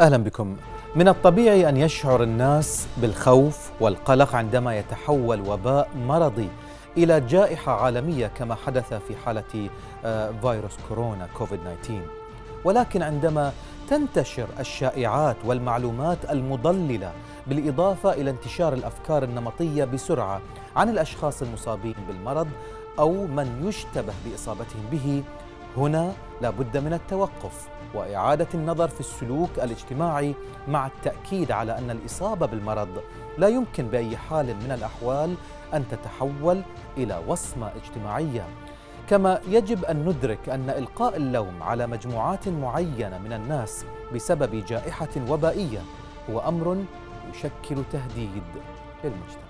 اهلا بكم. من الطبيعي ان يشعر الناس بالخوف والقلق عندما يتحول وباء مرضي الى جائحه عالميه كما حدث في حاله آه، فيروس كورونا كوفيد 19. ولكن عندما تنتشر الشائعات والمعلومات المضلله بالاضافه الى انتشار الافكار النمطيه بسرعه عن الاشخاص المصابين بالمرض او من يشتبه باصابتهم به هنا لابد من التوقف وإعادة النظر في السلوك الاجتماعي مع التأكيد على أن الإصابة بالمرض لا يمكن بأي حال من الأحوال أن تتحول إلى وصمة اجتماعية كما يجب أن ندرك أن إلقاء اللوم على مجموعات معينة من الناس بسبب جائحة وبائية هو أمر يشكل تهديد للمجتمع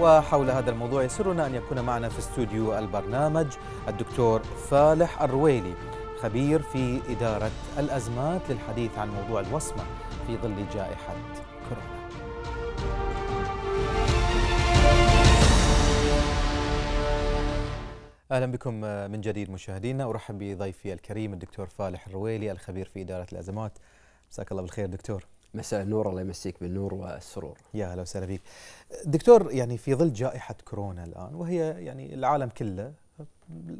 وحول هذا الموضوع يسرنا أن يكون معنا في استوديو البرنامج الدكتور فالح الرويلي خبير في إدارة الأزمات للحديث عن موضوع الوصمة في ظل جائحة كورونا اهلا بكم من جديد مشاهدينا ارحب بضيفي الكريم الدكتور فالح الرويلي الخبير في اداره الازمات مساك الله بالخير دكتور مساء النور الله يمسيك بالنور والسرور. يا اهلا وسهلا بك. دكتور يعني في ظل جائحه كورونا الان وهي يعني العالم كله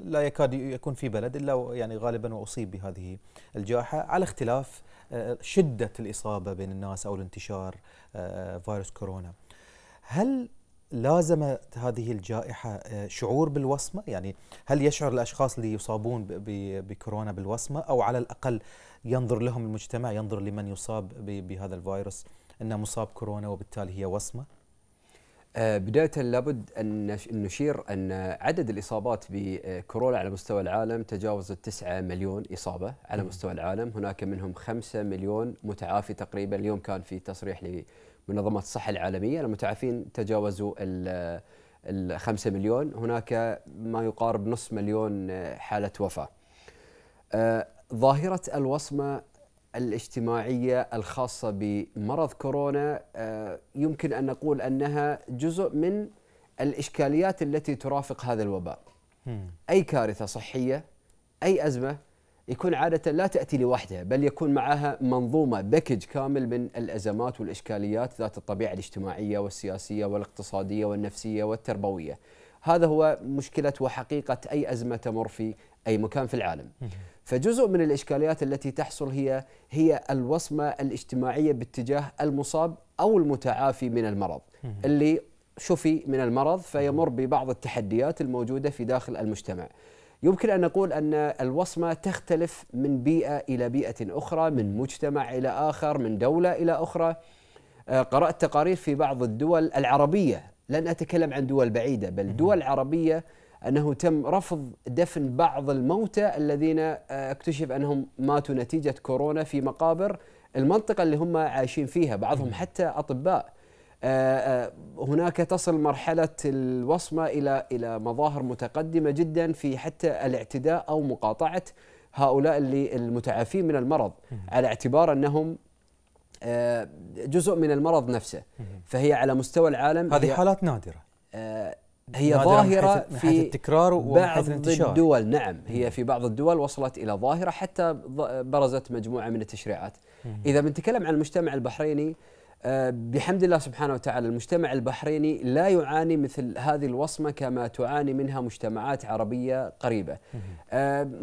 لا يكاد يكون في بلد الا يعني غالبا واصيب بهذه الجائحه على اختلاف آه، شده الاصابه بين الناس او الانتشار آه، فيروس كورونا. هل لازمت هذه الجائحة آه، شعور بالوصمة يعني هل يشعر الأشخاص اللي يصابون بكورونا بالوصمة أو على الأقل ينظر لهم المجتمع ينظر لمن يصاب بهذا الفيروس أنه مصاب كورونا وبالتالي هي وصمة آه، بداية لابد أن نشير أن عدد الإصابات بكورونا على مستوى العالم تجاوز 9 مليون إصابة على مستوى العالم هناك منهم 5 مليون متعافي تقريبا اليوم كان في تصريح منظمه الصحه العالميه لما تعرفين تجاوزوا ال الخمسة مليون هناك ما يقارب نصف مليون حالة وفاة آه، ظاهرة الوصمة الاجتماعية الخاصة بمرض كورونا آه، يمكن أن نقول أنها جزء من الإشكاليات التي ترافق هذا الوباء أي كارثة صحية أي أزمة يكون عادة لا تأتي لوحدها بل يكون معها منظومة باكج كامل من الأزمات والإشكاليات ذات الطبيعة الاجتماعية والسياسية والاقتصادية والنفسية والتربوية هذا هو مشكلة وحقيقة أي أزمة تمر في أي مكان في العالم فجزء من الإشكاليات التي تحصل هي هي الوصمة الاجتماعية باتجاه المصاب أو المتعافي من المرض اللي شفي من المرض فيمر ببعض التحديات الموجودة في داخل المجتمع يمكن أن نقول أن الوصمة تختلف من بيئة إلى بيئة أخرى من مجتمع إلى آخر من دولة إلى أخرى آه، قرأت تقارير في بعض الدول العربية لن أتكلم عن دول بعيدة بل دول عربية أنه تم رفض دفن بعض الموتى الذين آه، اكتشف أنهم ماتوا نتيجة كورونا في مقابر المنطقة اللي هم عايشين فيها بعضهم حتى أطباء آه، آه، هناك تصل مرحلة الوصمة إلى إلى مظاهر متقدمة جدا في حتى الاعتداء أو مقاطعة هؤلاء اللي المتعافين من المرض على اعتبار أنهم آه، جزء من المرض نفسه فهي على مستوى العالم هذه حالات نادرة هي نادرة ظاهرة من حيث في التكرار بعض الانتشار. الدول نعم هي في بعض الدول وصلت إلى ظاهرة حتى برزت مجموعة من التشريعات إذا بنتكلم عن المجتمع البحريني بحمد الله سبحانه وتعالى المجتمع البحريني لا يعاني مثل هذه الوصمة كما تعاني منها مجتمعات عربية قريبة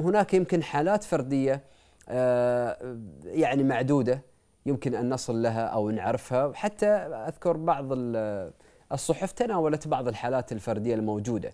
هناك يمكن حالات فردية آه، يعني معدودة يمكن أن نصل لها أو نعرفها حتى أذكر بعض الصحف تناولت بعض الحالات الفردية الموجودة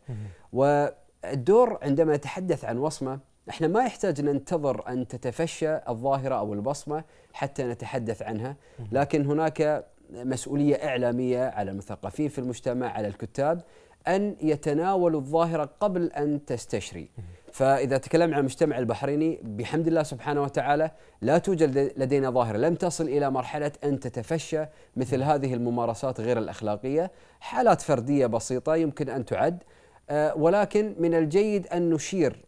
والدور عندما يتحدث عن وصمة احنا ما يحتاج ننتظر ان تتفشى الظاهره او البصمه حتى نتحدث عنها، لكن هناك مسؤوليه اعلاميه على المثقفين في المجتمع، على الكتاب ان يتناولوا الظاهره قبل ان تستشري. فاذا تكلمنا عن المجتمع البحريني بحمد الله سبحانه وتعالى لا توجد لدينا ظاهره لم تصل الى مرحله ان تتفشى مثل هذه الممارسات غير الاخلاقيه، حالات فرديه بسيطه يمكن ان تعد آه، ولكن من الجيد ان نشير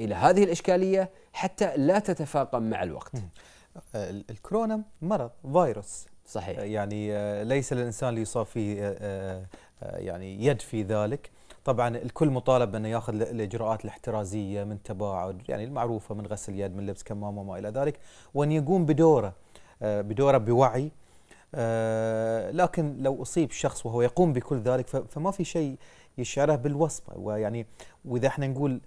الى هذه الاشكاليه حتى لا تتفاقم مع الوقت. الكورونا مرض فيروس صحيح آه، يعني آه، ليس للانسان اللي يصاب فيه آه، يعني يد في ذلك طبعا الكل مطالب بانه ياخذ الاجراءات الاحترازيه من تباعد يعني المعروفه من غسل اليد من لبس كمامه وما الى ذلك وان يقوم بدوره بدوره بوعي لكن لو اصيب شخص وهو يقوم بكل ذلك فما في شيء يشعره بالوصمه ويعني واذا احنا نقول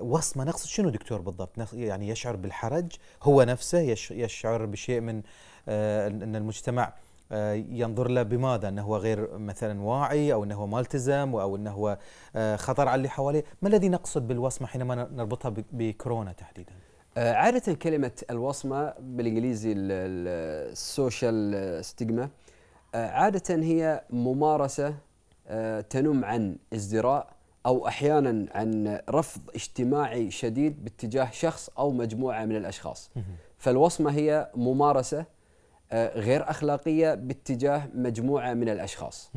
وصمه نقصد شنو دكتور بالضبط يعني يشعر بالحرج هو نفسه يشعر بشيء من آه، ان المجتمع آه، ينظر له بماذا انه هو غير مثلا واعي او انه هو ما التزم او انه هو آه، خطر على اللي حواليه ما الذي نقصد بالوصمه حينما نربطها بكورونا تحديدا عادة كلمة الوصمة بالانجليزي السوشيال ستيغما عادة هي ممارسة تنم عن ازدراء او احيانا عن رفض اجتماعي شديد باتجاه شخص او مجموعه من الاشخاص. فالوصمه هي ممارسه آه، غير اخلاقيه باتجاه مجموعه من الاشخاص.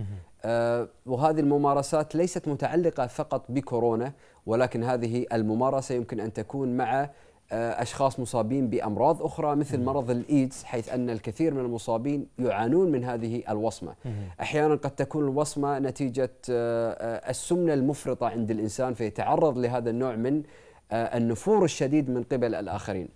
آه، وهذه الممارسات ليست متعلقه فقط بكورونا ولكن هذه الممارسه يمكن ان تكون مع آه، اشخاص مصابين بامراض اخرى مثل مرض الايدز حيث ان الكثير من المصابين يعانون من هذه الوصمه احيانا قد تكون الوصمه نتيجه آه، آه، السمنه المفرطه عند الانسان فيتعرض لهذا النوع من النفور الشديد من قبل الاخرين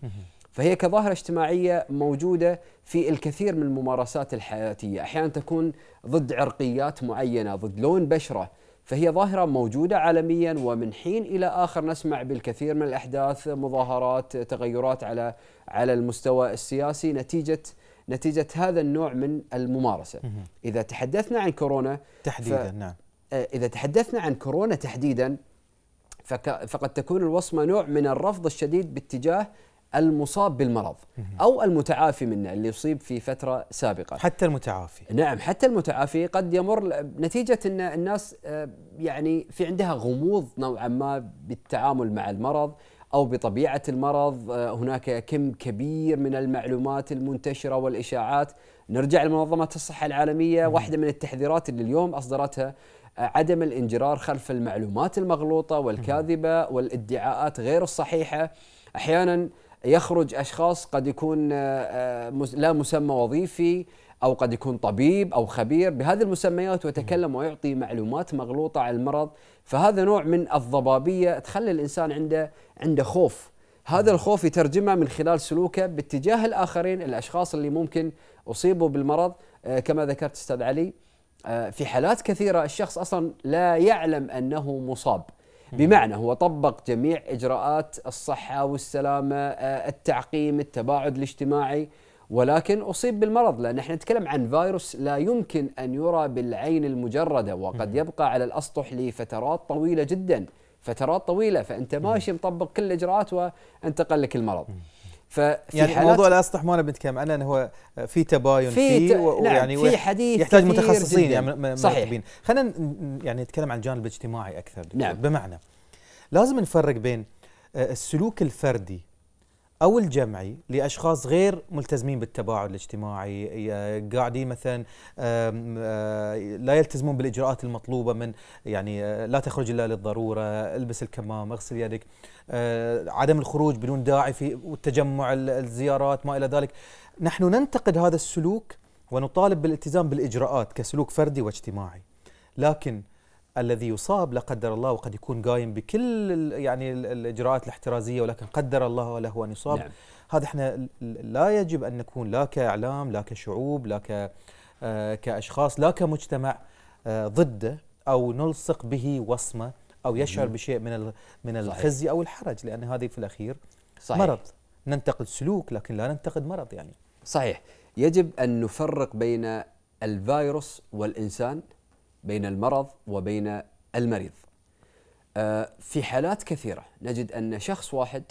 فهي كظاهره اجتماعيه موجوده في الكثير من الممارسات الحياتيه احيانا تكون ضد عرقيات معينه ضد لون بشره فهي ظاهرة موجودة عالميا ومن حين إلى آخر نسمع بالكثير من الأحداث مظاهرات تغيرات على على المستوى السياسي نتيجة نتيجة هذا النوع من الممارسة إذا تحدثنا عن كورونا تحديدا نعم آه، إذا تحدثنا عن كورونا تحديدا فقد تكون الوصمة نوع من الرفض الشديد باتجاه المصاب بالمرض او المتعافي منه اللي يصيب في فتره سابقه حتى المتعافي نعم حتى المتعافي قد يمر نتيجه ان الناس آه، يعني في عندها غموض نوعا ما بالتعامل مع المرض او بطبيعه المرض آه، هناك كم كبير من المعلومات المنتشره والاشاعات نرجع لمنظمه الصحه العالميه واحده من التحذيرات اللي اليوم اصدرتها آه، عدم الانجرار خلف المعلومات المغلوطه والكاذبه والادعاءات غير الصحيحه احيانا يخرج اشخاص قد يكون آه، آه، لا مسمى وظيفي او قد يكون طبيب او خبير بهذه المسميات ويتكلم ويعطي معلومات مغلوطه على المرض فهذا نوع من الضبابيه تخلي الانسان عنده عنده خوف هذا الخوف يترجمه من خلال سلوكه باتجاه الاخرين الاشخاص اللي ممكن اصيبوا بالمرض آه، كما ذكرت استاذ علي في حالات كثيره الشخص اصلا لا يعلم انه مصاب بمعنى هو طبق جميع اجراءات الصحه والسلامه آه، التعقيم التباعد الاجتماعي ولكن اصيب بالمرض لان احنا نتكلم عن فيروس لا يمكن ان يرى بالعين المجرده وقد يبقى على الاسطح لفترات طويله جدا فترات طويله فانت ماشي مطبق كل الاجراءات وانتقل لك المرض ففي يعني الموضوع لا نبي بنتكلم عنه انه هو في تباين في ت... ويعني نعم في حديث يحتاج متخصصين يعني صحيح خلينا يعني نتكلم عن الجانب الاجتماعي اكثر دكتور. نعم بمعنى لازم نفرق بين آه، السلوك الفردي او الجمعي لاشخاص غير ملتزمين بالتباعد الاجتماعي قاعدين مثلا آه، لا يلتزمون بالاجراءات المطلوبه من يعني آه، لا تخرج الا للضروره البس الكمام اغسل يدك آه، عدم الخروج بدون داعي في والتجمع الزيارات ما إلى ذلك نحن ننتقد هذا السلوك ونطالب بالالتزام بالإجراءات كسلوك فردي واجتماعي لكن الذي يصاب لا قدر الله وقد يكون قايم بكل يعني الاجراءات الاحترازيه ولكن قدر الله له ان يصاب نعم. هذا احنا لا يجب ان نكون لا كاعلام لا كشعوب لا ك آه، كاشخاص لا كمجتمع آه، ضده او نلصق به وصمه او يشعر بشيء من من الخزي او الحرج لان هذه في الاخير صحيح. مرض ننتقد سلوك لكن لا ننتقد مرض يعني صحيح يجب ان نفرق بين الفيروس والانسان بين المرض وبين المريض آه، في حالات كثيره نجد ان شخص واحد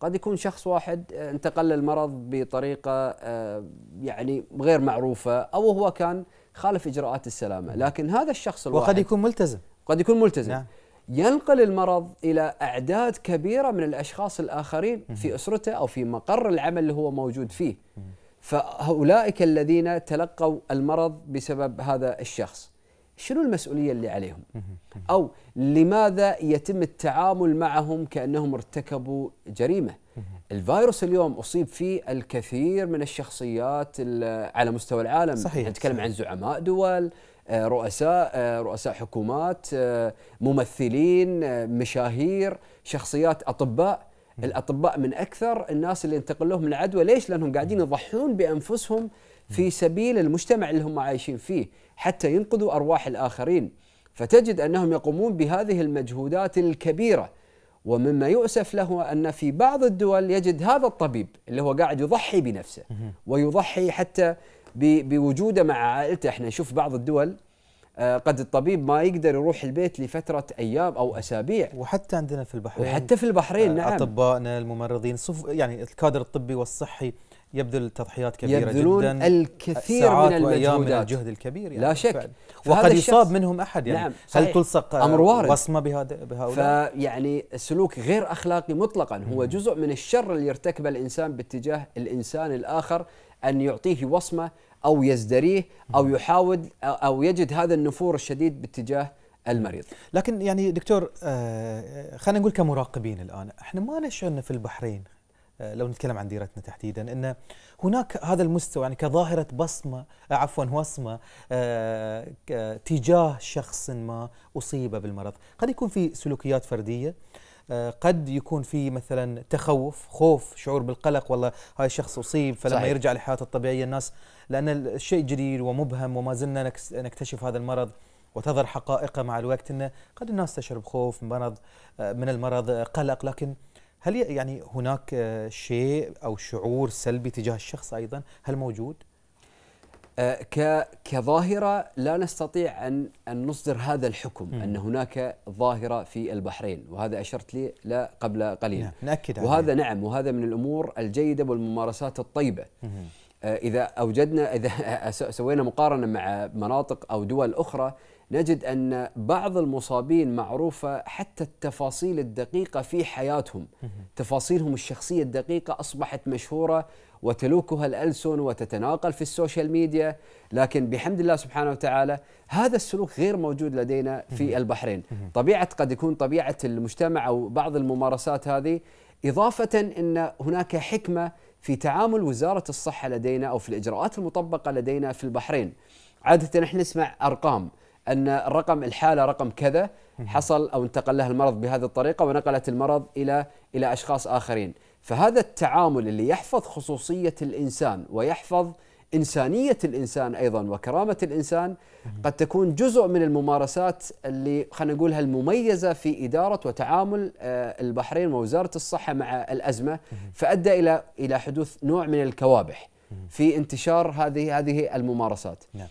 قد يكون شخص واحد آه، انتقل المرض بطريقه آه، يعني غير معروفه او هو كان خالف اجراءات السلامه لكن هذا الشخص الواحد وقد يكون ملتزم قد يكون ملتزم نعم. ينقل المرض الى اعداد كبيره من الاشخاص الاخرين في اسرته او في مقر العمل اللي هو موجود فيه فاولئك الذين تلقوا المرض بسبب هذا الشخص شنو المسؤوليه اللي عليهم او لماذا يتم التعامل معهم كانهم ارتكبوا جريمه الفيروس اليوم اصيب فيه الكثير من الشخصيات على مستوى العالم صحيح نتكلم عن زعماء دول آه، رؤساء آه، رؤساء حكومات آه، ممثلين مشاهير شخصيات اطباء الاطباء من اكثر الناس اللي ينتقل لهم العدوى ليش لانهم قاعدين يضحون بانفسهم في سبيل المجتمع اللي هم عايشين فيه حتى ينقذوا ارواح الاخرين فتجد انهم يقومون بهذه المجهودات الكبيره ومما يؤسف له ان في بعض الدول يجد هذا الطبيب اللي هو قاعد يضحي بنفسه ويضحي حتى بوجوده مع عائلته احنا نشوف بعض الدول آه، قد الطبيب ما يقدر يروح البيت لفترة أيام أو أسابيع وحتى عندنا في البحرين وحتى في البحرين آه، نعم أطبائنا الممرضين صف يعني الكادر الطبي والصحي يبذل تضحيات كبيرة يبذلون جدا الكثير ساعات من المجهودات من الجهد الكبير يعني لا شك وقد يصاب منهم أحد يعني نعم صحيح هل تلصق أمر وارد بصمة بهذا بهؤلاء فيعني سلوك غير أخلاقي مطلقا هو جزء من الشر اللي يرتكبه الإنسان باتجاه الإنسان الآخر أن يعطيه وصمة أو يزدريه أو يحاول أو يجد هذا النفور الشديد باتجاه المريض لكن يعني دكتور آه، آه، خلينا نقول كمراقبين الآن احنا ما نشعر في البحرين آه، لو نتكلم عن ديرتنا تحديدا ان هناك هذا المستوى يعني كظاهره بصمه عفوا وصمه تجاه شخص ما اصيب بالمرض، قد يكون في سلوكيات فرديه آه، قد يكون في مثلا تخوف خوف شعور بالقلق والله هاي الشخص أصيب فلما صحيح. يرجع لحياته الطبيعية الناس لأن الشيء جديد ومبهم وما زلنا نكتشف هذا المرض وتظهر حقائقه مع الوقت أنه قد الناس تشعر بخوف مرض آه، من المرض آه، قلق لكن هل يعني هناك شيء أو شعور سلبي تجاه الشخص أيضا هل موجود؟ آه، كظاهره لا نستطيع ان ان نصدر هذا الحكم م. ان هناك ظاهره في البحرين وهذا اشرت لي لا قبل قليل نعم، ناكد وهذا نعم وهذا من الامور الجيده والممارسات الطيبه م. آه، اذا اوجدنا اذا سوينا مقارنه مع مناطق او دول اخرى نجد أن بعض المصابين معروفة حتى التفاصيل الدقيقة في حياتهم تفاصيلهم الشخصية الدقيقة أصبحت مشهورة وتلوكها الألسن وتتناقل في السوشيال ميديا لكن بحمد الله سبحانه وتعالى هذا السلوك غير موجود لدينا في البحرين طبيعة قد يكون طبيعة المجتمع أو بعض الممارسات هذه إضافة أن هناك حكمة في تعامل وزارة الصحة لدينا أو في الإجراءات المطبقة لدينا في البحرين عادة نحن نسمع أرقام ان الرقم الحاله رقم كذا حصل او انتقل لها المرض بهذه الطريقه ونقلت المرض الى الى اشخاص اخرين، فهذا التعامل اللي يحفظ خصوصيه الانسان ويحفظ انسانيه الانسان ايضا وكرامه الانسان قد تكون جزء من الممارسات اللي خلينا نقولها المميزه في اداره وتعامل آه، البحرين ووزاره الصحه مع الازمه فادى الى الى حدوث نوع من الكوابح في انتشار هذه هذه الممارسات. نعم.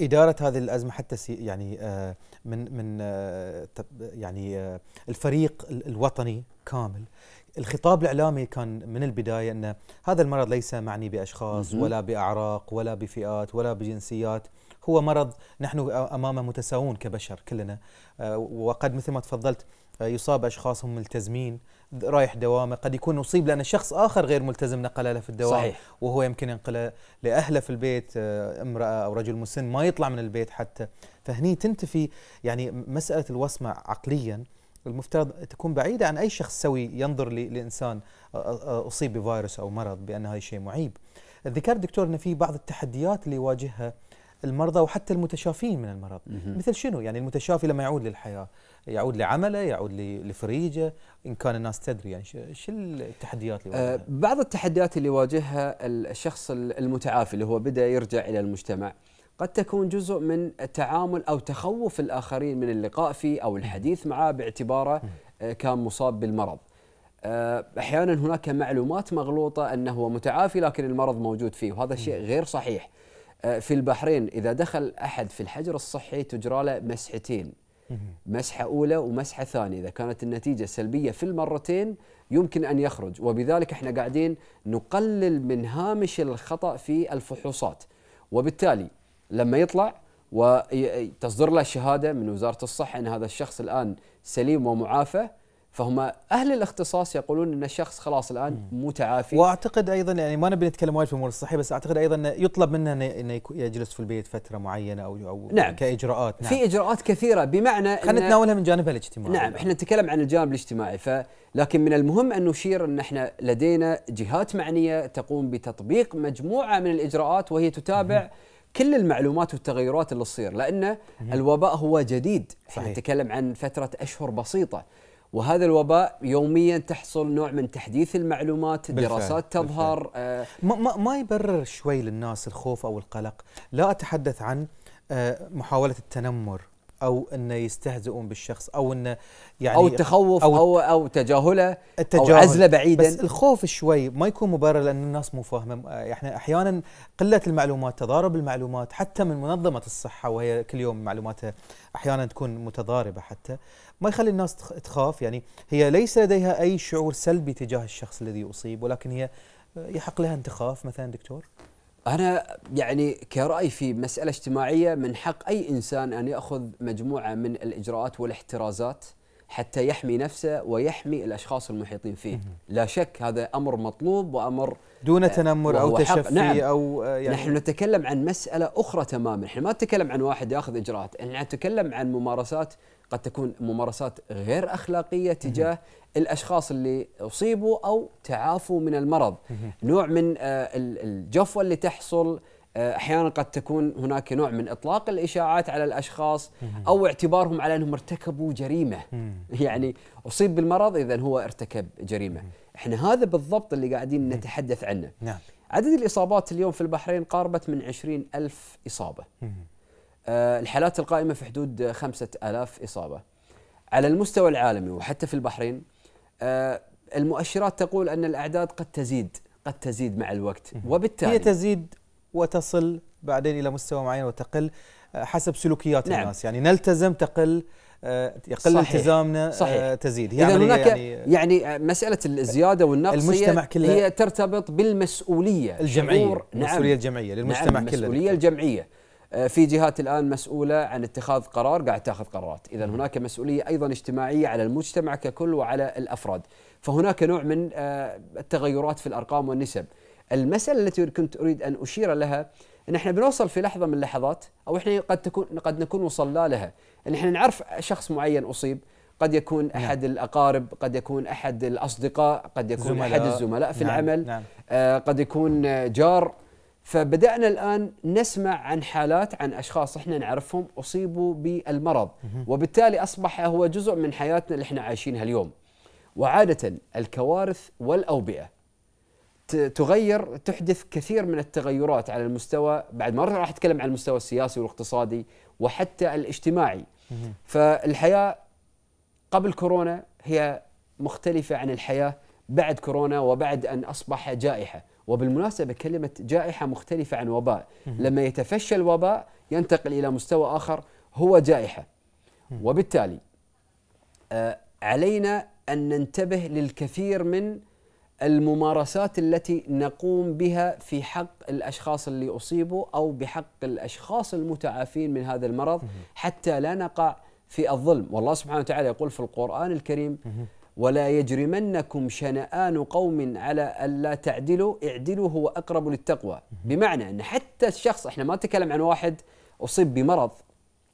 اداره هذه الازمه حتى يعني آه، من من آه، يعني آه، الفريق الوطني كامل الخطاب الاعلامي كان من البدايه ان هذا المرض ليس معني باشخاص ولا باعراق ولا بفئات ولا بجنسيات هو مرض نحن امامه متساوون كبشر كلنا آه، وقد مثل ما تفضلت آه، يصاب اشخاص هم ملتزمين رايح دوامه قد يكون اصيب لان شخص اخر غير ملتزم نقله له في الدوام صحيح. وهو يمكن ينقله لاهله في البيت آه، امراه او رجل مسن ما يطلع من البيت حتى فهني تنتفي يعني مساله الوصمه عقليا المفترض تكون بعيدة عن أي شخص سوي ينظر لإنسان أصيب بفيروس أو مرض بأن هذا شيء معيب ذكر دكتور أن في بعض التحديات اللي يواجهها المرضى وحتى المتشافين من المرض مهم. مثل شنو يعني المتشافي لما يعود للحياه يعود لعمله يعود لفريجه ان كان الناس تدري يعني شو التحديات اللي آه، واجهها؟ بعض التحديات اللي واجهها الشخص المتعافي اللي هو بدا يرجع الى المجتمع قد تكون جزء من تعامل او تخوف الاخرين من اللقاء فيه او الحديث معه باعتباره آه، كان مصاب بالمرض. آه، احيانا هناك معلومات مغلوطه انه هو متعافي لكن المرض موجود فيه وهذا شيء غير صحيح. آه، في البحرين اذا دخل احد في الحجر الصحي تجرى له مسحتين مسحه اولى ومسحه ثانيه اذا كانت النتيجه سلبيه في المرتين يمكن ان يخرج وبذلك احنا قاعدين نقلل من هامش الخطا في الفحوصات وبالتالي لما يطلع وتصدر له شهاده من وزاره الصحه ان هذا الشخص الان سليم ومعافى فهم اهل الاختصاص يقولون ان الشخص خلاص الان متعافي واعتقد ايضا يعني ما نبي نتكلم وايد في الامور الصحيه بس اعتقد ايضا انه يطلب منه انه يجلس في البيت فتره معينه او او نعم كاجراءات نعم في اجراءات كثيره بمعنى خلينا نتناولها من جانبها الاجتماعي نعم احنا نتكلم عن الجانب الاجتماعي ف لكن من المهم ان نشير ان احنا لدينا جهات معنيه تقوم بتطبيق مجموعه من الاجراءات وهي تتابع مم. كل المعلومات والتغيرات اللي تصير لان الوباء هو جديد صحيح. احنا نتكلم عن فتره اشهر بسيطه وهذا الوباء يوميا تحصل نوع من تحديث المعلومات دراسات تظهر آه ما, ما يبرر شوي للناس الخوف أو القلق لا أتحدث عن آه، محاولة التنمر او انه يستهزئون بالشخص او انه يعني او التخوف او او, أو تجاهله التجاهل او عزله بعيدا بس الخوف شوي ما يكون مبرر لان الناس مو فاهمه احنا احيانا قله المعلومات تضارب المعلومات حتى من منظمه الصحه وهي كل يوم معلوماتها احيانا تكون متضاربه حتى ما يخلي الناس تخاف يعني هي ليس لديها اي شعور سلبي تجاه الشخص الذي اصيب ولكن هي يحق لها ان تخاف مثلا دكتور أنا يعني كرأي في مسألة اجتماعية من حق أي إنسان أن يأخذ مجموعة من الإجراءات والاحترازات حتى يحمي نفسه ويحمي الأشخاص المحيطين فيه لا شك هذا أمر مطلوب وأمر دون آه، تنمر أو تشفي نعم أو آه، يعني نحن نتكلم عن مسألة أخرى تماما نحن ما نتكلم عن واحد يأخذ إجراءات نحن نتكلم عن ممارسات قد تكون ممارسات غير أخلاقية تجاه الاشخاص اللي اصيبوا او تعافوا من المرض نوع من آه، الجفوه اللي تحصل آه، احيانا قد تكون هناك نوع من اطلاق الاشاعات على الاشخاص او اعتبارهم على انهم ارتكبوا جريمه يعني اصيب بالمرض اذا هو ارتكب جريمه احنا هذا بالضبط اللي قاعدين نتحدث عنه نعم. عدد الاصابات اليوم في البحرين قاربت من 20 الف اصابه آه، الحالات القائمه في حدود 5000 اصابه على المستوى العالمي وحتى في البحرين آه، المؤشرات تقول ان الاعداد قد تزيد قد تزيد مع الوقت وبالتالي هي تزيد وتصل بعدين الى مستوى معين وتقل آه، حسب سلوكيات نعم. الناس يعني نلتزم تقل آه، يقل صحيح. التزامنا صحيح. تزيد هي إذن هناك يعني, يعني مسألة الزيادة والنقص المجتمع هي, كله هي ترتبط بالمسؤولية الجمعية نعم. المسؤولية الجمعية نعم، للمجتمع نعم. كله المسؤولية الجمعية آه، في جهات الان مسؤوله عن اتخاذ قرار قاعد تاخذ قرارات، اذا هناك مسؤوليه ايضا اجتماعيه على المجتمع ككل وعلى الافراد، فهناك نوع من آه، التغيرات في الارقام والنسب. المساله التي كنت اريد ان اشير لها ان احنا بنوصل في لحظه من اللحظات او احنا قد تكون قد نكون وصلنا لها، ان احنا نعرف شخص معين اصيب قد يكون نعم. احد نعم. الاقارب، قد يكون احد الاصدقاء، قد يكون زملاء. احد الزملاء في نعم. العمل، نعم. آه قد يكون جار فبدأنا الآن نسمع عن حالات عن أشخاص إحنا نعرفهم أصيبوا بالمرض وبالتالي أصبح هو جزء من حياتنا اللي إحنا عايشينها اليوم وعادة الكوارث والأوبئة تغير تحدث كثير من التغيرات على المستوى بعد مرة راح أتكلم عن المستوى السياسي والاقتصادي وحتى الاجتماعي فالحياة قبل كورونا هي مختلفة عن الحياة بعد كورونا وبعد أن أصبح جائحة وبالمناسبة كلمة جائحة مختلفة عن وباء لما يتفشى الوباء ينتقل إلى مستوى آخر هو جائحة وبالتالي آه، علينا أن ننتبه للكثير من الممارسات التي نقوم بها في حق الاشخاص اللي اصيبوا او بحق الاشخاص المتعافين من هذا المرض حتى لا نقع في الظلم، والله سبحانه وتعالى يقول في القران الكريم ولا يجرمنكم شنآن قوم على ألا تعدلوا اعدلوا هو أقرب للتقوى بمعنى أن حتى الشخص احنا ما نتكلم عن واحد أصيب بمرض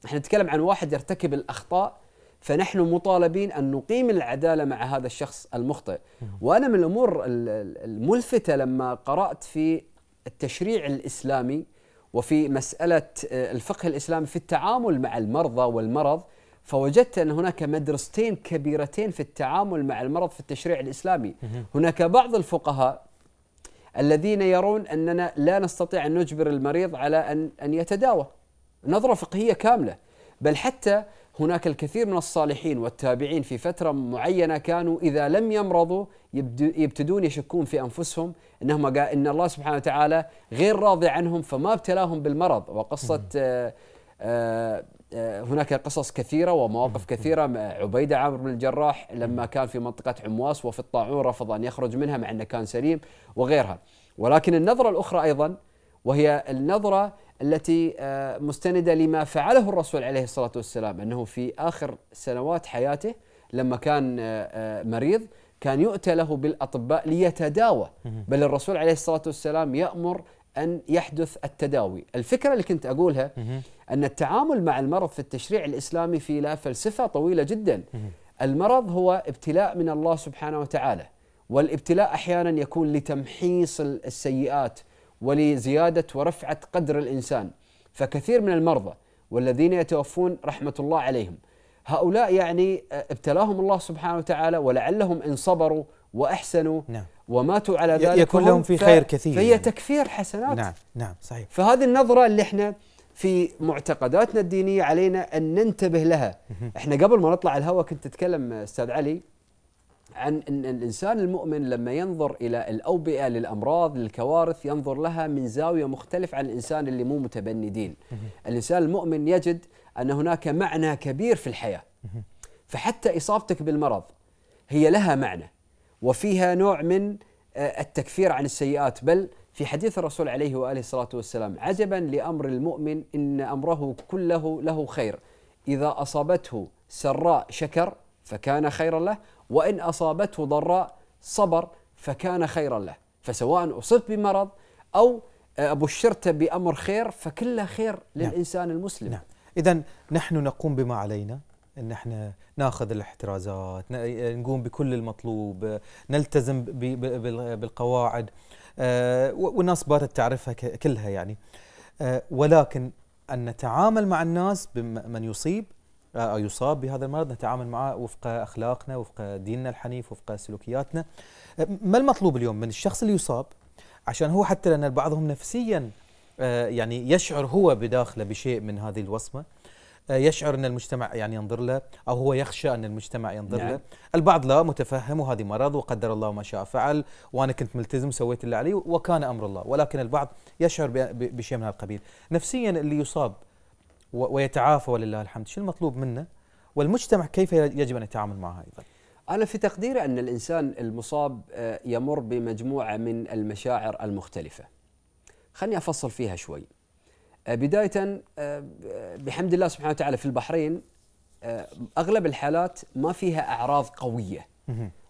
احنا نتكلم عن واحد يرتكب الأخطاء فنحن مطالبين أن نقيم العدالة مع هذا الشخص المخطئ وأنا من الأمور الملفتة لما قرأت في التشريع الإسلامي وفي مسألة آه، الفقه الإسلامي في التعامل مع المرضى والمرض فوجدت ان هناك مدرستين كبيرتين في التعامل مع المرض في التشريع الاسلامي هناك بعض الفقهاء الذين يرون اننا لا نستطيع ان نجبر المريض على ان ان يتداوى نظره فقهيه كامله بل حتى هناك الكثير من الصالحين والتابعين في فتره معينه كانوا اذا لم يمرضوا يبتدون يشكون في انفسهم انهم قال ان الله سبحانه وتعالى غير راضي عنهم فما ابتلاهم بالمرض وقصه آآ آه، آآ آه، هناك قصص كثيرة ومواقف كثيرة عبيدة عامر بن الجراح لما كان في منطقة عمواس وفي الطاعون رفض أن يخرج منها مع أنه كان سليم وغيرها ولكن النظرة الأخرى أيضا وهي النظرة التي آه، مستندة لما فعله الرسول عليه الصلاة والسلام أنه في آخر سنوات حياته لما كان آه، آه، مريض كان يؤتى له بالأطباء ليتداوى بل الرسول عليه الصلاة والسلام يأمر أن يحدث التداوي الفكرة اللي كنت أقولها أن التعامل مع المرض في التشريع الإسلامي في لا فلسفة طويلة جدا المرض هو ابتلاء من الله سبحانه وتعالى والابتلاء أحيانا يكون لتمحيص السيئات ولزيادة ورفعة قدر الإنسان فكثير من المرضى والذين يتوفون رحمة الله عليهم هؤلاء يعني آه، ابتلاهم الله سبحانه وتعالى ولعلهم إن صبروا وأحسنوا نعم. وماتوا على ذلك يكون لهم في خير كثير فهي يعني. تكفير حسنات نعم نعم صحيح فهذه النظرة اللي احنا في معتقداتنا الدينية علينا أن ننتبه لها احنا قبل ما نطلع الهواء كنت تتكلم أستاذ علي عن أن الإنسان المؤمن لما ينظر إلى الأوبئة للأمراض للكوارث ينظر لها من زاوية مختلفة عن الإنسان اللي مو متبني دين الإنسان المؤمن يجد أن هناك معنى كبير في الحياة فحتى إصابتك بالمرض هي لها معنى وفيها نوع من آه، التكفير عن السيئات بل في حديث الرسول عليه واله الصلاه والسلام عجبا لامر المؤمن ان امره كله له خير اذا اصابته سراء شكر فكان خيرا له وان اصابته ضراء صبر فكان خيرا له فسواء اصبت بمرض او آه، بشرت بامر خير فكله خير نعم. للانسان نعم. المسلم نعم. اذا نحن نقوم بما علينا ان احنا ناخذ الاحترازات نقوم بكل المطلوب نلتزم بالقواعد آه، والناس باتت تعرفها كلها يعني آه، ولكن ان نتعامل مع الناس بمن يصيب آه، أو يصاب بهذا المرض نتعامل معه وفق اخلاقنا وفق ديننا الحنيف وفق سلوكياتنا ما المطلوب اليوم من الشخص اللي يصاب عشان هو حتى لان بعضهم نفسيا يعني يشعر هو بداخله بشيء من هذه الوصمه آه، يشعر ان المجتمع يعني ينظر له او هو يخشى ان المجتمع ينظر نعم. له البعض لا متفهم وهذه مرض وقدر الله ما شاء فعل وانا كنت ملتزم سويت اللي علي وكان امر الله ولكن البعض يشعر بشيء من هذا القبيل نفسيا اللي يصاب ويتعافى ولله الحمد شو المطلوب منه والمجتمع كيف يجب ان يتعامل معها ايضا أنا في تقديري أن الإنسان المصاب آه، يمر بمجموعة من المشاعر المختلفة خلني أفصل فيها شوي آه، بداية آه، بحمد الله سبحانه وتعالى في البحرين آه، أغلب الحالات ما فيها أعراض قوية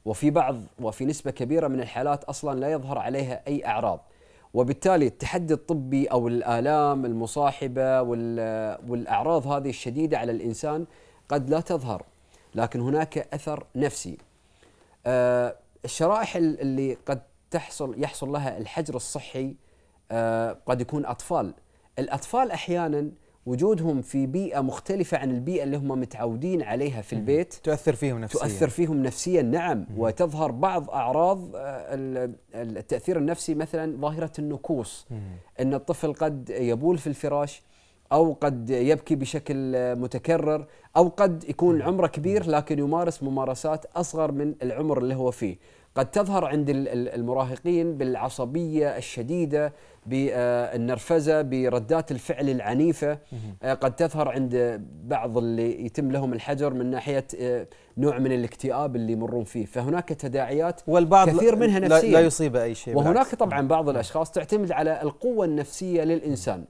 وفي بعض وفي نسبة كبيرة من الحالات أصلا لا يظهر عليها أي أعراض وبالتالي التحدي الطبي أو الآلام المصاحبة والأعراض هذه الشديدة على الإنسان قد لا تظهر لكن هناك أثر نفسي الشرائح اللي قد تحصل يحصل لها الحجر الصحي قد يكون أطفال الأطفال أحيانا وجودهم في بيئة مختلفة عن البيئة اللي هم متعودين عليها في البيت تؤثر فيهم نفسيا تؤثر فيهم نفسيا نعم مم. وتظهر بعض أعراض آه، التأثير النفسي مثلا ظاهرة النكوص مم. أن الطفل قد يبول في الفراش أو قد يبكي بشكل متكرر أو قد يكون عمره كبير لكن يمارس ممارسات أصغر من العمر اللي هو فيه قد تظهر عند المراهقين بالعصبية الشديدة بالنرفزة بردات الفعل العنيفة آه، قد تظهر عند بعض اللي يتم لهم الحجر من ناحية آه، نوع من الاكتئاب اللي يمرون فيه فهناك تداعيات والبعض كثير منها نفسية لا يصيب أي شيء وهناك بالعكس. طبعا بعض الأشخاص تعتمد على القوة النفسية للإنسان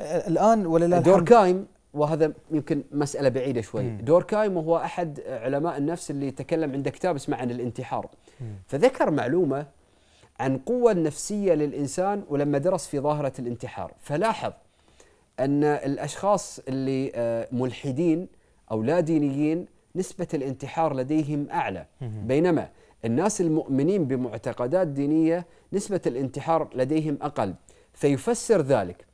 الآن ولله دوركايم وهذا يمكن مسألة بعيدة شوي دوركايم وهو أحد علماء النفس اللي تكلم عنده كتاب اسمه عن الانتحار فذكر معلومة عن قوة نفسية للإنسان ولما درس في ظاهرة الانتحار فلاحظ أن الأشخاص اللي آه، ملحدين أو لا دينيين نسبة الانتحار لديهم أعلى بينما الناس المؤمنين بمعتقدات دينية نسبة الانتحار لديهم أقل فيفسر ذلك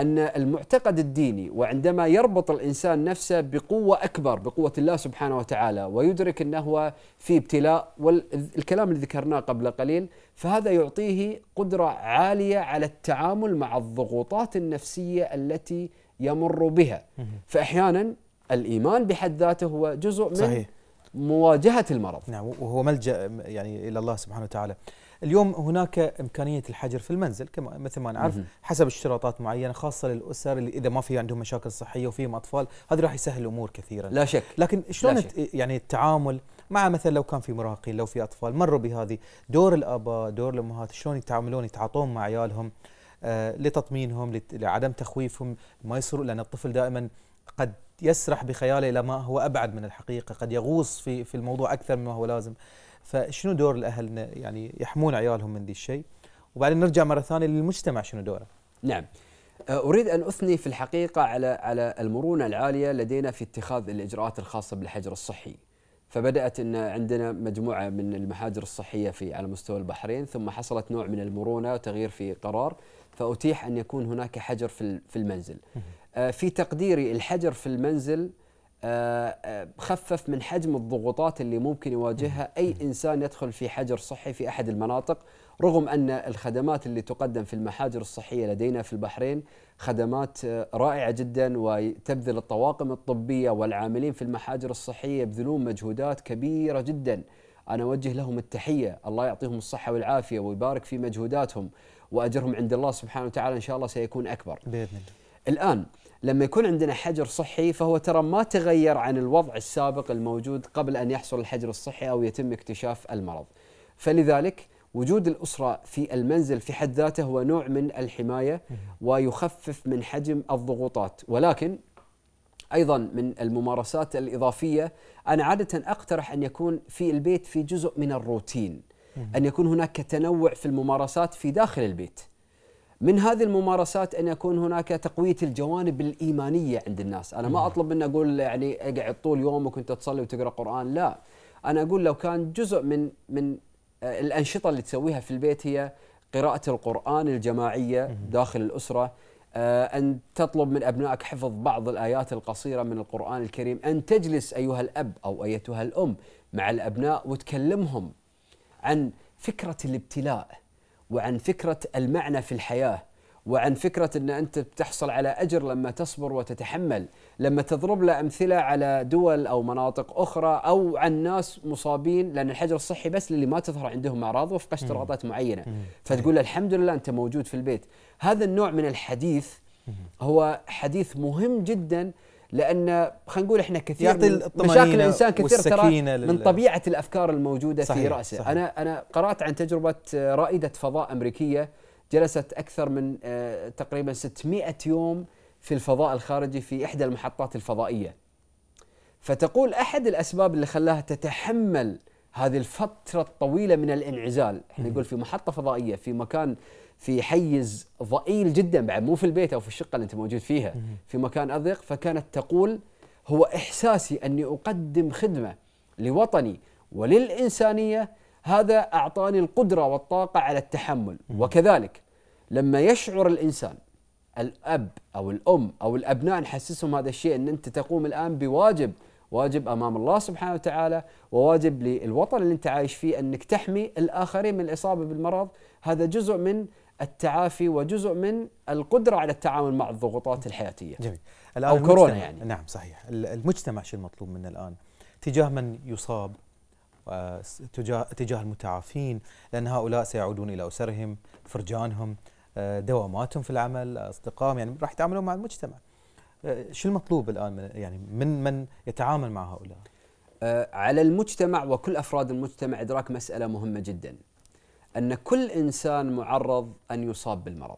أن المعتقد الديني وعندما يربط الإنسان نفسه بقوة أكبر بقوة الله سبحانه وتعالى ويدرك أنه في ابتلاء والكلام اللي ذكرناه قبل قليل فهذا يعطيه قدرة عالية على التعامل مع الضغوطات النفسية التي يمر بها فأحيانا الإيمان بحد ذاته هو جزء من صحيح. مواجهة المرض نعم وهو ملجأ يعني إلى الله سبحانه وتعالى اليوم هناك امكانيه الحجر في المنزل كما مثل ما نعرف حسب اشتراطات معينه خاصه للاسر اللي اذا ما في عندهم مشاكل صحيه وفيهم اطفال هذا راح يسهل الامور كثيرا لا شك لكن شلون يعني التعامل مع مثلا لو كان في مراهقين لو في اطفال مروا بهذه دور الاباء دور الامهات شلون يتعاملون يتعاطون مع عيالهم آه لتطمينهم لعدم تخويفهم ما يصيروا لان الطفل دائما قد يسرح بخياله الى ما هو ابعد من الحقيقه قد يغوص في في الموضوع اكثر مما هو لازم فشنو دور الاهل يعني يحمون عيالهم من ذي الشيء وبعدين نرجع مره ثانيه للمجتمع شنو دوره نعم آه، اريد ان اثني في الحقيقه على على المرونه العاليه لدينا في اتخاذ الاجراءات الخاصه بالحجر الصحي فبدات ان عندنا مجموعه من المحاجر الصحيه في على مستوى البحرين ثم حصلت نوع من المرونه وتغيير في قرار فاتيح ان يكون هناك حجر في في المنزل آه، في تقديري الحجر في المنزل آه، آه، خفف من حجم الضغوطات اللي ممكن يواجهها أي إنسان يدخل في حجر صحي في أحد المناطق رغم أن الخدمات اللي تقدم في المحاجر الصحية لدينا في البحرين خدمات آه، رائعة جدا وتبذل الطواقم الطبية والعاملين في المحاجر الصحية يبذلون مجهودات كبيرة جدا أنا أوجه لهم التحية الله يعطيهم الصحة والعافية ويبارك في مجهوداتهم وأجرهم عند الله سبحانه وتعالى إن شاء الله سيكون أكبر بإذن الله الآن لما يكون عندنا حجر صحي فهو ترى ما تغير عن الوضع السابق الموجود قبل ان يحصل الحجر الصحي او يتم اكتشاف المرض. فلذلك وجود الاسره في المنزل في حد ذاته هو نوع من الحمايه ويخفف من حجم الضغوطات، ولكن ايضا من الممارسات الاضافيه انا عاده اقترح ان يكون في البيت في جزء من الروتين، ان يكون هناك تنوع في الممارسات في داخل البيت. من هذه الممارسات ان يكون هناك تقويه الجوانب الايمانيه عند الناس، انا ما اطلب ان اقول يعني اقعد طول يومك وانت تصلي وتقرا قران، لا، انا اقول لو كان جزء من من آه، الانشطه اللي تسويها في البيت هي قراءه القران الجماعيه داخل الاسره، آه، أن تطلب من أبنائك حفظ بعض الآيات القصيرة من القرآن الكريم أن تجلس أيها الأب أو أيتها الأم مع الأبناء وتكلمهم عن فكرة الابتلاء وعن فكره المعنى في الحياه وعن فكره ان انت بتحصل على اجر لما تصبر وتتحمل، لما تضرب له امثله على دول او مناطق اخرى او عن ناس مصابين لان الحجر الصحي بس للي ما تظهر عندهم اعراض وفق اشتراطات معينه، فتقول الحمد لله انت موجود في البيت. هذا النوع من الحديث هو حديث مهم جدا لان خلينا نقول احنا كثير مشاكل الانسان كثير ترى من طبيعه الافكار الموجوده صحيح في راسه صحيح انا انا قرات عن تجربه رائده فضاء امريكيه جلست اكثر من آه، تقريبا 600 يوم في الفضاء الخارجي في احدى المحطات الفضائيه فتقول احد الاسباب اللي خلاها تتحمل هذه الفتره الطويله من الانعزال احنا نقول في محطه فضائيه في مكان في حيز ضئيل جدا بعد مو في البيت او في الشقه اللي انت موجود فيها في مكان اضيق فكانت تقول هو احساسي اني اقدم خدمه لوطني وللانسانيه هذا اعطاني القدره والطاقه على التحمل وكذلك لما يشعر الانسان الاب او الام او الابناء نحسسهم هذا الشيء ان انت تقوم الان بواجب واجب امام الله سبحانه وتعالى وواجب للوطن اللي انت عايش فيه انك تحمي الاخرين من الاصابه بالمرض هذا جزء من التعافي وجزء من القدرة على التعامل مع الضغوطات الحياتية جميل الآن أو كورونا يعني نعم صحيح المجتمع شو المطلوب منه الآن تجاه من يصاب آه، تجاه, تجاه المتعافين لأن هؤلاء سيعودون إلى أسرهم فرجانهم آه، دواماتهم في العمل أصدقائهم يعني راح يتعاملون مع المجتمع آه، شو المطلوب الآن من يعني من من يتعامل مع هؤلاء على المجتمع وكل أفراد المجتمع إدراك مسألة مهمة جداً أن كل إنسان معرض أن يصاب بالمرض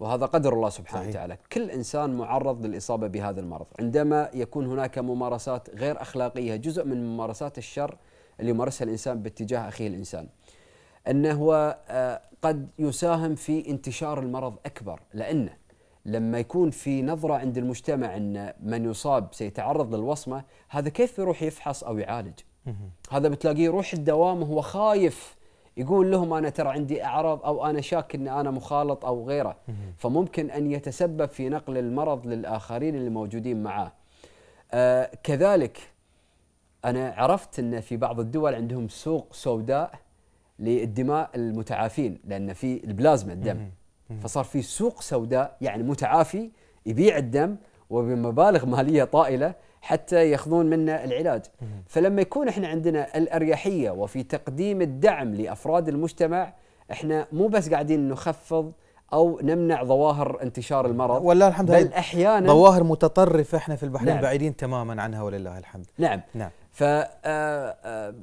وهذا قدر الله سبحانه صحيح. وتعالى كل إنسان معرض للإصابة بهذا المرض عندما يكون هناك ممارسات غير أخلاقية جزء من ممارسات الشر اللي يمارسها الإنسان باتجاه أخيه الإنسان أنه هو آه، قد يساهم في انتشار المرض أكبر لأنه لما يكون في نظرة عند المجتمع أن من يصاب سيتعرض للوصمة هذا كيف يروح يفحص أو يعالج هذا بتلاقيه يروح الدوام وهو خايف يقول لهم انا ترى عندي اعراض او انا شاك ان انا مخالط او غيره فممكن ان يتسبب في نقل المرض للاخرين اللي موجودين معاه. آه كذلك انا عرفت ان في بعض الدول عندهم سوق سوداء للدماء المتعافين لان في البلازما الدم فصار في سوق سوداء يعني متعافي يبيع الدم وبمبالغ ماليه طائله حتى ياخذون منا العلاج فلما يكون احنا عندنا الاريحيه وفي تقديم الدعم لافراد المجتمع احنا مو بس قاعدين نخفض او نمنع ظواهر انتشار المرض ولا الحمد بل احيانا ظواهر متطرفه احنا في البحرين نعم بعيدين تماما عنها ولله الحمد نعم نعم ف آه، آه،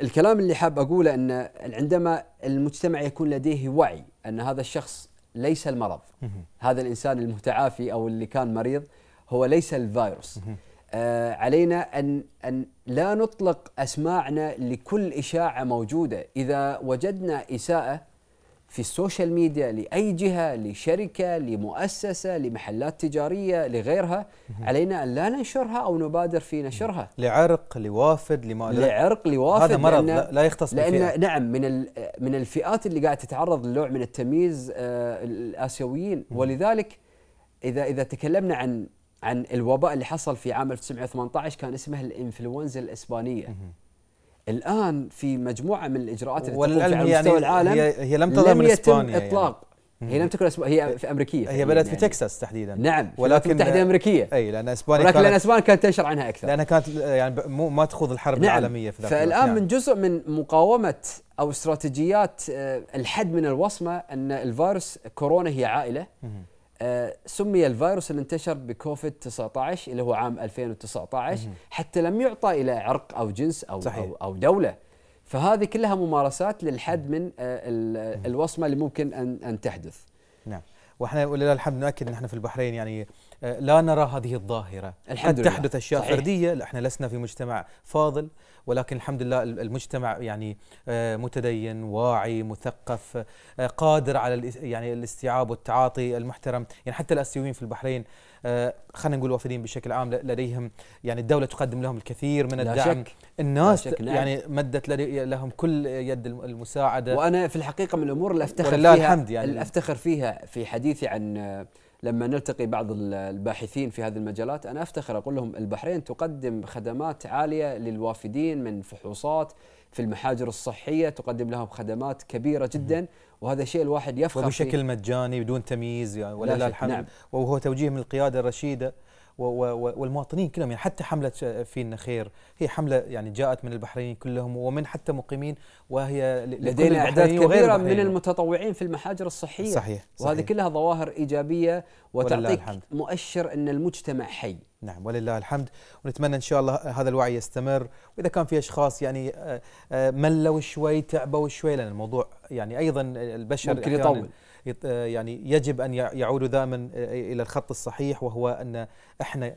الكلام اللي حاب اقوله ان عندما المجتمع يكون لديه وعي ان هذا الشخص ليس المرض هذا الانسان المتعافي او اللي كان مريض هو ليس الفيروس آه، علينا ان ان لا نطلق اسماعنا لكل اشاعه موجوده، اذا وجدنا اساءه في السوشيال ميديا لاي جهه، لشركه، لمؤسسه، لمحلات تجاريه، لغيرها، علينا ان لا ننشرها او نبادر في نشرها. لعرق، لوافد، لما لعرق، لوافد هذا مرض لأن لا يختص لأن نعم من من الفئات اللي قاعد تتعرض لنوع من التمييز آه، الاسيويين، ولذلك اذا اذا تكلمنا عن عن الوباء اللي حصل في عام 1918 كان اسمه الانفلونزا الاسبانيه الان في مجموعه من الاجراءات اللي تقوم على يعني مستوى يعني العالم هي, هي لم تظهر من اسبانيا يعني. اطلاق يعني. هي لم تكن هي في امريكيه هي بدات يعني. في تكساس تحديدا نعم ولكن تحديدا امريكيه اي لان اسبانيا ولكن لان اسبانيا كانت تنشر عنها اكثر لانها كانت يعني مو ما تخوض الحرب نعم. العالميه في ذاك فالان نعم. من جزء من مقاومه او استراتيجيات آه، الحد من الوصمه ان الفيروس كورونا هي عائله آه، سمي الفيروس اللي انتشر بكوفيد 19 اللي هو عام 2019 حتى لم يعطى الى عرق او جنس او صحيح. او, أو دوله فهذه كلها ممارسات للحد من آه، الوصمه اللي ممكن ان ان تحدث نعم واحنا ولله الحمد نؤكد ان احنا في البحرين يعني آه، لا نرى هذه الظاهرة الحمد قد لله. تحدث أشياء صحيح. فردية احنا لسنا في مجتمع فاضل ولكن الحمد لله المجتمع يعني آه، متدين واعي مثقف آه، قادر على يعني الاستيعاب والتعاطي المحترم يعني حتى الاسيويين في البحرين خلينا نقول وافدين بشكل عام لديهم يعني الدوله تقدم لهم الكثير من الدعم لا شك. الناس شك يعني مدت لهم كل يد المساعده وانا في الحقيقه من الامور اللي افتخر فيها الحمد يعني الافتخر فيها في حديثي عن لما نلتقي بعض الباحثين في هذه المجالات انا افتخر اقول لهم البحرين تقدم خدمات عاليه للوافدين من فحوصات في المحاجر الصحيه تقدم لهم خدمات كبيره جدا وهذا شيء الواحد يفخر وبشكل فيه. مجاني بدون تمييز يعني ولا لا الحمد نعم. وهو توجيه من القياده الرشيده والمواطنين كلهم يعني حتى حملة فينا خير هي حملة يعني جاءت من البحرينيين كلهم ومن حتى مقيمين وهي لدينا أعداد كبيرة من أيوة. المتطوعين في المحاجر الصحية صحيح, صحيح وهذه كلها ظواهر إيجابية وتعطيك مؤشر أن المجتمع حي نعم ولله الحمد ونتمنى ان شاء الله هذا الوعي يستمر واذا كان في اشخاص يعني آه، آه، ملوا شوي تعبوا شوي لان الموضوع يعني ايضا البشر ممكن يطول يعني يجب أن يعودوا دائما إلى الخط الصحيح وهو أن إحنا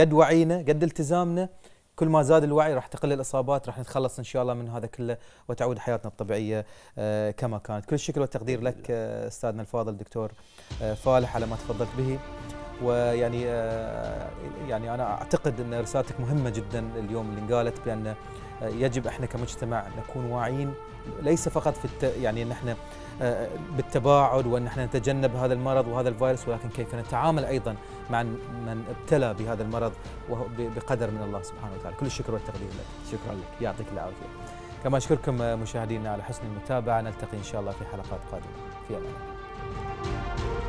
قد وعينا قد التزامنا كل ما زاد الوعي راح تقل الاصابات راح نتخلص ان شاء الله من هذا كله وتعود حياتنا الطبيعيه آه، كما كانت كل الشكر والتقدير لك آه، استاذنا الفاضل الدكتور آه، فالح على ما تفضلت به ويعني يعني انا اعتقد ان رسالتك مهمه جدا اليوم اللي انقالت بان يجب احنا كمجتمع نكون واعيين ليس فقط في الت... يعني ان احنا آه، بالتباعد وان احنا نتجنب هذا المرض وهذا الفيروس ولكن كيف نتعامل ايضا مع من ابتلى بهذا المرض بقدر من الله سبحانه وتعالى كل الشكر والتقدير لك شكرا لك يعطيك العافيه كما اشكركم مشاهدينا على حسن المتابعه نلتقي ان شاء الله في حلقات قادمه في امان الله